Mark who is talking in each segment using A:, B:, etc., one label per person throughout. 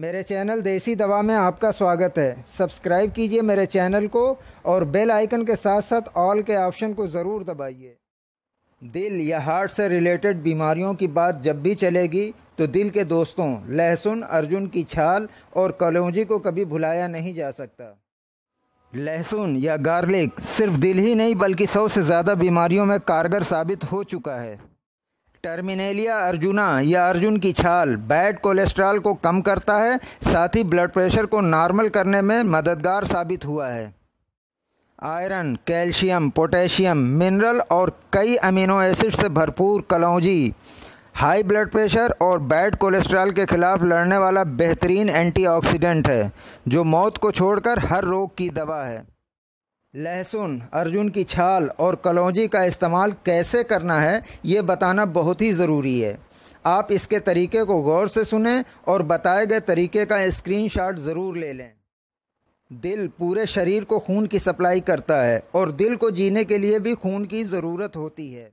A: मेरे चैनल देसी दवा में आपका स्वागत है सब्सक्राइब कीजिए मेरे चैनल को और बेल आइकन के साथ साथ ऑल के ऑप्शन को ज़रूर दबाइए दिल या हार्ट से रिलेटेड बीमारियों की बात जब भी चलेगी तो दिल के दोस्तों लहसुन अर्जुन की छाल और कलौजी को कभी भुलाया नहीं जा सकता लहसुन या गार्लिक सिर्फ दिल ही नहीं बल्कि सौ से ज़्यादा बीमारियों में कारगर साबित हो चुका है टर्मिनेलिया अर्जुना या अर्जुन की छाल बैड कोलेस्ट्रॉल को कम करता है साथ ही ब्लड प्रेशर को नॉर्मल करने में मददगार साबित हुआ है आयरन कैल्शियम पोटेशियम मिनरल और कई अमीनो एसिड से भरपूर कलौजी हाई ब्लड प्रेशर और बैड कोलेस्ट्रॉल के खिलाफ लड़ने वाला बेहतरीन एंटीऑक्सीडेंट है जो मौत को छोड़कर हर रोग की दवा है लहसुन अर्जुन की छाल और कलौजी का इस्तेमाल कैसे करना है ये बताना बहुत ही ज़रूरी है आप इसके तरीके को गौर से सुने और बताए गए तरीके का स्क्रीनशॉट ज़रूर ले लें दिल पूरे शरीर को खून की सप्लाई करता है और दिल को जीने के लिए भी खून की ज़रूरत होती है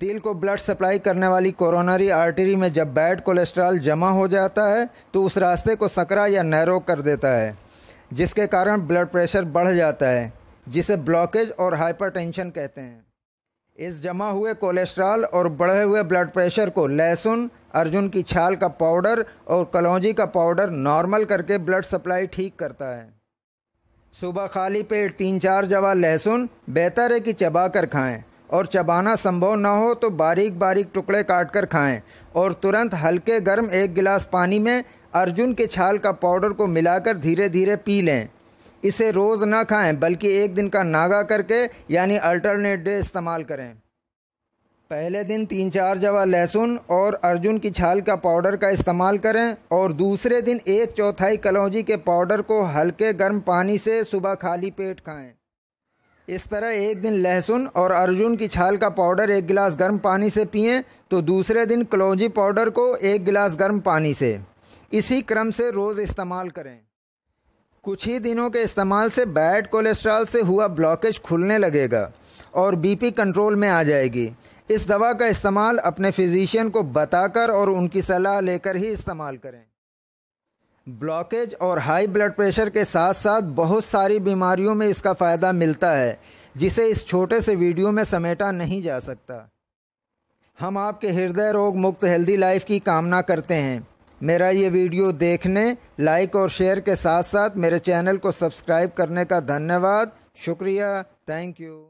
A: दिल को ब्लड सप्लाई करने वाली कोरोनरी आर्टरी में जब बैड कोलेस्ट्रॉल जमा हो जाता है तो उस रास्ते को सकरा या नैरो कर देता है जिसके कारण ब्लड प्रेशर बढ़ जाता है जिसे ब्लॉकेज और हाइपरटेंशन कहते हैं इस जमा हुए कोलेस्ट्रॉल और बढ़े हुए ब्लड प्रेशर को लहसुन अर्जुन की छाल का पाउडर और कलौजी का पाउडर नॉर्मल करके ब्लड सप्लाई ठीक करता है सुबह खाली पेट तीन चार जवा लहसुन बेहतर है कि चबा कर खाएँ और चबाना संभव ना हो तो बारीक बारीक टुकड़े काट कर खाएँ और तुरंत हल्के गर्म एक गिलास पानी में अर्जुन के छाल का पाउडर को मिलाकर धीरे धीरे पी लें इसे रोज़ ना खाएं बल्कि एक दिन का नागा करके यानी अल्टरनेट डे इस्तेमाल करें पहले दिन तीन चार जवा लहसुन और अर्जुन की छाल का पाउडर का इस्तेमाल करें और दूसरे दिन एक चौथाई कलौजी के पाउडर को हल्के गर्म पानी से सुबह खाली पेट खाएं इस तरह एक दिन लहसुन और अर्जुन की छाल का पाउडर एक गिलास गर्म पानी से पिएं तो दूसरे दिन कलौजी पाउडर को एक गिलास गर्म पानी से इसी क्रम से रोज़ इस्तेमाल करें कुछ ही दिनों के इस्तेमाल से बैड कोलेस्ट्रॉल से हुआ ब्लॉकेज खुलने लगेगा और बीपी कंट्रोल में आ जाएगी इस दवा का इस्तेमाल अपने फिजिशियन को बताकर और उनकी सलाह लेकर ही इस्तेमाल करें ब्लॉकेज और हाई ब्लड प्रेशर के साथ साथ बहुत सारी बीमारियों में इसका फ़ायदा मिलता है जिसे इस छोटे से वीडियो में समेटा नहीं जा सकता हम आपके हृदय रोग मुक्त हेल्दी लाइफ की कामना करते हैं मेरा ये वीडियो देखने लाइक और शेयर के साथ साथ मेरे चैनल को सब्सक्राइब करने का धन्यवाद शुक्रिया थैंक यू